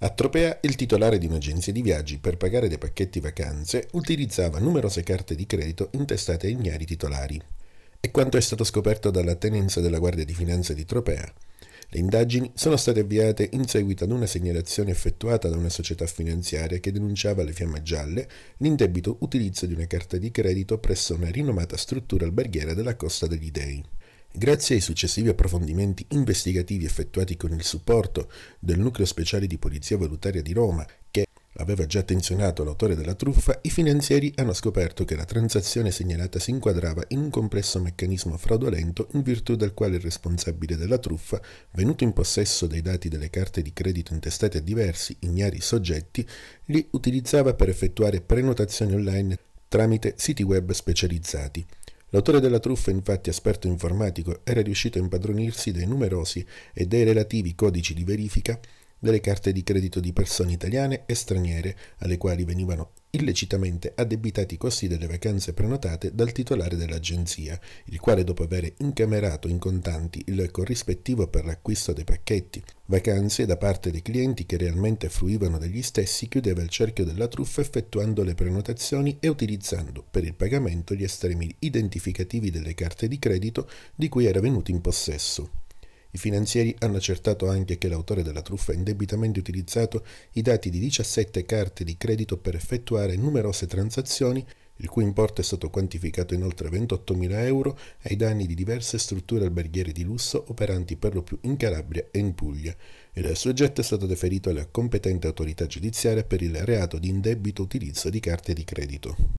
A Tropea il titolare di un'agenzia di viaggi per pagare dei pacchetti vacanze utilizzava numerose carte di credito intestate a ignari titolari. È quanto è stato scoperto dalla tenenza della Guardia di Finanza di Tropea. Le indagini sono state avviate in seguito ad una segnalazione effettuata da una società finanziaria che denunciava alle fiamme gialle l'indebito utilizzo di una carta di credito presso una rinomata struttura alberghiera della Costa degli Dei. Grazie ai successivi approfondimenti investigativi effettuati con il supporto del Nucleo Speciale di Polizia Valutaria di Roma, che aveva già attenzionato l'autore della truffa, i finanzieri hanno scoperto che la transazione segnalata si inquadrava in un complesso meccanismo fraudolento in virtù del quale il responsabile della truffa, venuto in possesso dei dati delle carte di credito intestate a diversi ignari soggetti, li utilizzava per effettuare prenotazioni online tramite siti web specializzati. L'autore della truffa, infatti esperto informatico, era riuscito a impadronirsi dei numerosi e dei relativi codici di verifica delle carte di credito di persone italiane e straniere alle quali venivano illecitamente addebitati i costi delle vacanze prenotate dal titolare dell'agenzia, il quale dopo aver incamerato in contanti il corrispettivo per l'acquisto dei pacchetti, vacanze da parte dei clienti che realmente fruivano degli stessi, chiudeva il cerchio della truffa effettuando le prenotazioni e utilizzando per il pagamento gli estremi identificativi delle carte di credito di cui era venuto in possesso. I finanzieri hanno accertato anche che l'autore della truffa ha indebitamente utilizzato i dati di 17 carte di credito per effettuare numerose transazioni il cui importo è stato quantificato in oltre 28.000 euro ai danni di diverse strutture alberghiere di lusso operanti per lo più in Calabria e in Puglia, ed il soggetto è stato deferito alla competente autorità giudiziaria per il reato di indebito utilizzo di carte di credito.